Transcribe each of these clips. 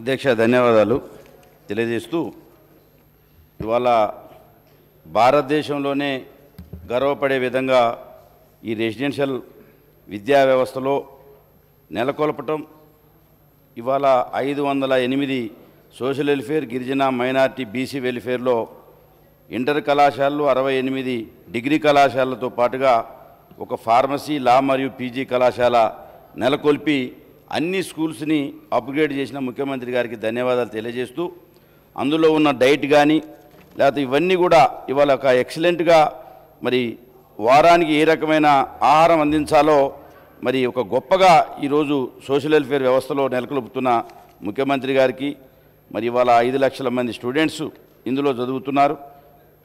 అధ్యక్ష ధన్యవాదాలు తెలియజేస్తూ ఇవాళ భారతదేశంలోనే గర్వపడే విధంగా ఈ రెసిడెన్షియల్ విద్యా వ్యవస్థలో నెలకొల్పటం ఇవాళ ఐదు వందల ఎనిమిది సోషల్ వెల్ఫేర్ గిరిజన మైనార్టీ బీసీ వెల్ఫేర్లో ఇంటర్ కళాశాలలు అరవై ఎనిమిది డిగ్రీ కళాశాలతో పాటుగా ఒక ఫార్మసీ లా మరియు పీజీ కళాశాల నెలకొల్పి అన్ని స్కూల్స్ని అప్గ్రేడ్ చేసిన ముఖ్యమంత్రి గారికి ధన్యవాదాలు తెలియజేస్తూ అందులో ఉన్న డైట్ కానీ లేకపోతే ఇవన్నీ కూడా ఇవాళ ఒక ఎక్సలెంట్గా మరి వారానికి ఏ రకమైన ఆహారం అందించాలో మరి ఒక గొప్పగా ఈరోజు సోషల్ వెల్ఫేర్ వ్యవస్థలో నెలకొల్పుతున్న ముఖ్యమంత్రి గారికి మరి ఇవాళ ఐదు లక్షల మంది స్టూడెంట్స్ ఇందులో చదువుతున్నారు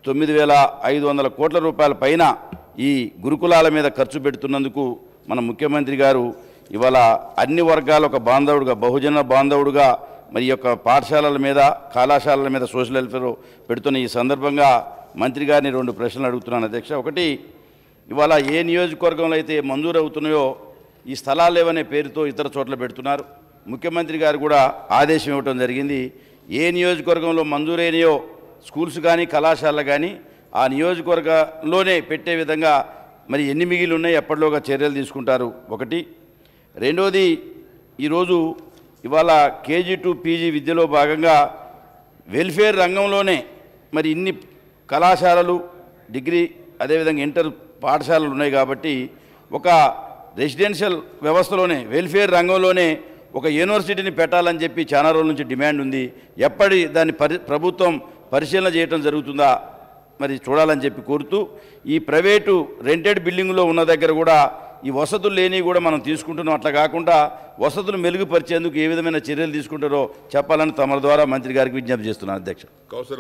తొమ్మిది వేల ఐదు వందల కోట్ల రూపాయల పైన ఈ గురుకులాల మీద ఖర్చు పెడుతున్నందుకు మన ముఖ్యమంత్రి గారు ఇవాళ అన్ని వర్గాల ఒక బాంధవుడుగా బహుజన బాంధవుడుగా మరి యొక్క పాఠశాలల మీద కళాశాలల మీద సోషల్ వెల్ఫేర్ పెడుతున్న ఈ సందర్భంగా మంత్రి గారిని రెండు ప్రశ్నలు అడుగుతున్నాను అధ్యక్ష ఒకటి ఇవాళ ఏ నియోజకవర్గంలో అయితే మంజూరు అవుతున్నాయో ఈ స్థలాలు లేవనే పేరుతో ఇతర చోట్ల పెడుతున్నారు ముఖ్యమంత్రి గారు కూడా ఆదేశం ఇవ్వటం జరిగింది ఏ నియోజకవర్గంలో మంజూరైనయో స్కూల్స్ కానీ కళాశాలలు కానీ ఆ నియోజకవర్గంలోనే పెట్టే విధంగా మరి ఎన్ని మిగిలి ఉన్నాయి ఎప్పటిలోగా చర్యలు తీసుకుంటారు ఒకటి రెండోది ఈరోజు ఇవాళ కేజీ టు పీజీ విద్యలో భాగంగా వెల్ఫేర్ రంగంలోనే మరి ఇన్ని కళాశాలలు డిగ్రీ అదేవిధంగా ఇంటర్ పాఠశాలలు ఉన్నాయి కాబట్టి ఒక రెసిడెన్షియల్ వ్యవస్థలోనే వెల్ఫేర్ రంగంలోనే ఒక యూనివర్సిటీని పెట్టాలని చెప్పి చాలా రోజుల నుంచి డిమాండ్ ఉంది ఎప్పటి దాన్ని పరి ప్రభుత్వం పరిశీలన చేయటం జరుగుతుందా మరి చూడాలని చెప్పి కోరుతూ ఈ ప్రైవేటు రెంటెడ్ బిల్డింగ్లో ఉన్న దగ్గర కూడా ఈ వసతులు లేని కూడా మనం తీసుకుంటున్నాం అట్లా కాకుండా వసతులు మెరుగుపరిచేందుకు ఏ విధమైన చర్యలు తీసుకుంటారో చెప్పాలని తమ ద్వారా మంత్రి గారికి విజ్ఞప్తి చేస్తున్నాను అధ్యక్ష